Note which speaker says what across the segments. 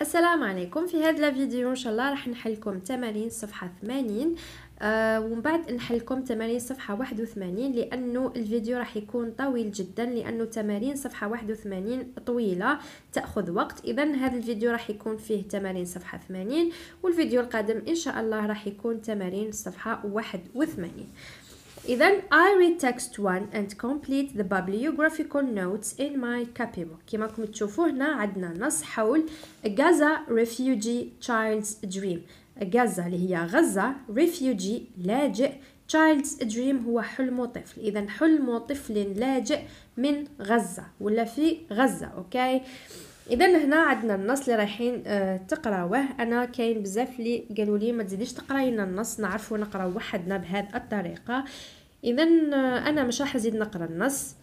Speaker 1: السلام عليكم في هذا الفيديو ان شاء الله راح نحلكم تمارين صفحه 80 آه ومن بعد نحلكم تمارين صفحه 81 لانه الفيديو راح يكون طويل جدا لانه تمارين صفحه 81 طويله تاخذ وقت اذا هذا الفيديو راح يكون فيه تمارين صفحه 80 والفيديو القادم ان شاء الله راح يكون تمارين صفحه 81 إذا I read text 1 and complete the bibliographical notes in my book كما كم تشوفوا هنا عندنا نص حول Gaza refugee child's dream غزة اللي هي غزة refugee لاجئ child's dream هو حلم طفل إذا حلم طفل لاجئ من غزة ولا في غزة أوكي اذا هنا عندنا النص اللي رايحين آه تقراوه انا كاين بزاف اللي قالوا لي ما تزيديش تقراين النص نعرفوا نقراو وحدنا بهذه الطريقه اذا آه، انا مش راح نزيد نقرا النص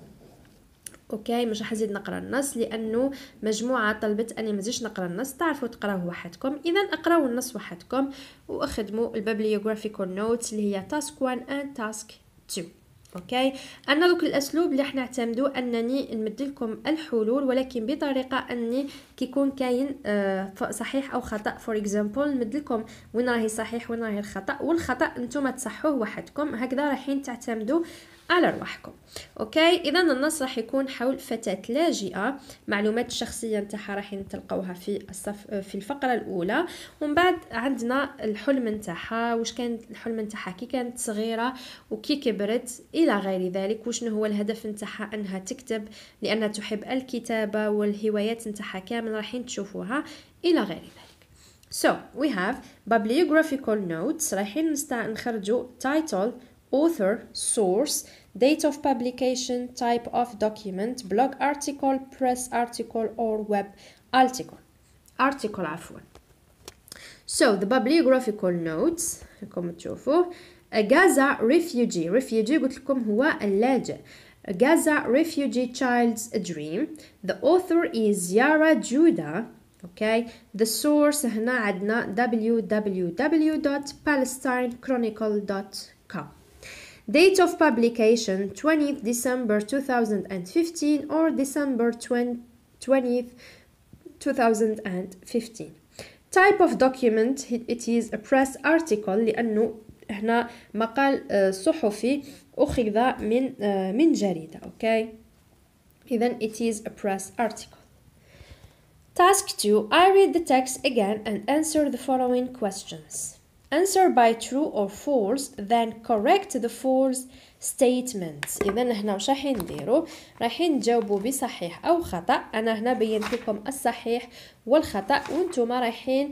Speaker 1: اوكي مش راح نزيد نقرا النص لانه مجموعه طلبت اني ما نزيدش نقرا النص تعرفوا تقراوه وحدكم اذا اقراو النص وحدكم واخدموا البابليوغرافيكال نوتس اللي هي تاسك 1 اند تاسك 2 اوكي انا دوك الاسلوب اللي حنا نعتمدو انني نمد لكم الحلول ولكن بطريقه اني كيكون كاين آه، صحيح او خطا فور اكزامبل نمد لكم وين راهي صحيح وين راهي الخطا والخطا نتوما تصحوه وحدكم هكذا رايحين تعتمدوا على رواحكم اوكي اذا النص راح يكون حول فتاه لاجئه معلومات الشخصيه نتاعها راح نتلقاوها في الصف في الفقره الاولى ومن بعد عندنا الحلم نتاعها واش كان الحلم نتاعها كي كانت صغيره وكي كبرت الى غير ذلك وشنو هو الهدف نتاعها انها تكتب لانها تحب الكتابه والهوايات نتاعها كامل رايحين تشوفوها الى غير ذلك So we have bibliographical notes رايحين نخرجوا title author, source, date of publication, type of document, blog article, press article, or web article. Article عفوا. So the bibliographical notes A Gaza refugee refugee قلت لكم هو اللاجئ Gaza refugee child's dream the author is Yara Judah okay the source هنا عندنا www.palestinechronicle.com Date of publication 20th December 2015 or December 20th 2015 type of document it is a press article لأنه هنا مقال صحفي أخذ من من جريدة okay then it is a press article Task 2 I read the text again and answer the following questions answer by true or false then correct the false statement اذا هنا واش رايحين نديرو رايحين نجاوبوا بصحيح او خطا انا هنا بينت لكم الصحيح والخطا وانتم رايحين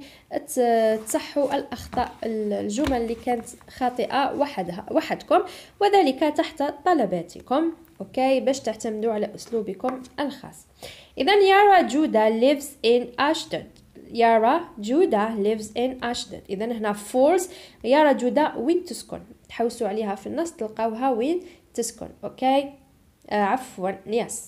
Speaker 1: تصحوا الاخطاء الجمل اللي كانت خاطئه وحدها وحدكم وذلك تحت طلباتكم اوكي باش تعتمدوا على اسلوبكم الخاص اذا يارا جودا lives in اشتد يارا جودا lives in Ashdod إذا هنا فورز يارا جودا وين تسكن تحوسوا عليها في النص تلقاوها وين تسكن أوكي آه عفوا يس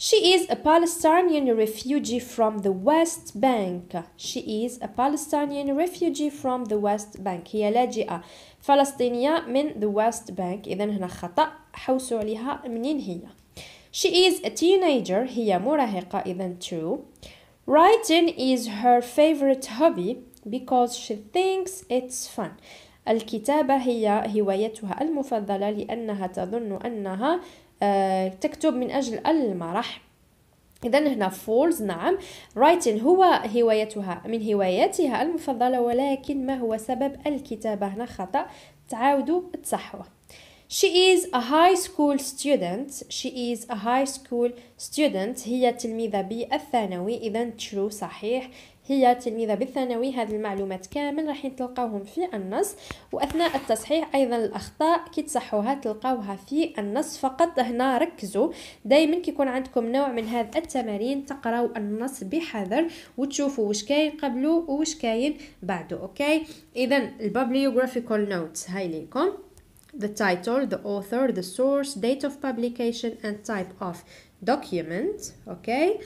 Speaker 1: She is a Palestinian refugee from the West Bank. She is a Palestinian refugee from the West Bank. هي لاجئة فلسطينية من the West Bank. إذا هنا خطأ حوسوا عليها منين هي. She is a teenager. هي مراهقة. إذا true. Writing is her favorite hobby because she thinks it's fun. الكتابة هي هوايتها المفضلة لأنها تظن أنها آه، تكتب من أجل المرح إذا هنا فولز نعم writing هو هوايتها من هواياتها المفضلة ولكن ما هو سبب الكتابة هنا خطأ تعاودوا تصحوه She is a high school student. She is a high school student. هي تلميذة بالثانوي. إذا true صحيح. هي تلميذة بالثانوي هذه المعلومات كامل راح تلقاوهم في النص وأثناء التصحيح أيضا الأخطاء كي تصحوها تلقاوها في النص فقط هنا ركزوا دايما كيكون عندكم نوع من هذا التمارين تقراو النص بحذر وتشوفوا واش كاين قبله وش كاين بعده أوكي إذا البابليوغرافيكال نوتس هاي ليكم the title, the author, the source, date of publication and type of document okay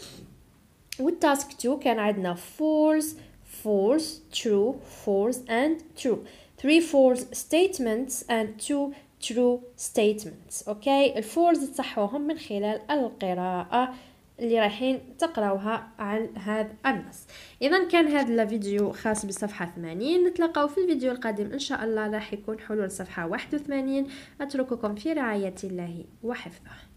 Speaker 1: task 2 I عندنا false false true false and true three false statements and two true statements okay الفولز تصحوهم من خلال القراءة اللي رايحين تقراوها عن هذا النص اذا كان هذا الفيديو خاص بالصفحه 80 نتلاقاو في الفيديو القادم ان شاء الله راح يكون حلول صفحه 81 اترككم في رعايه الله وحفظه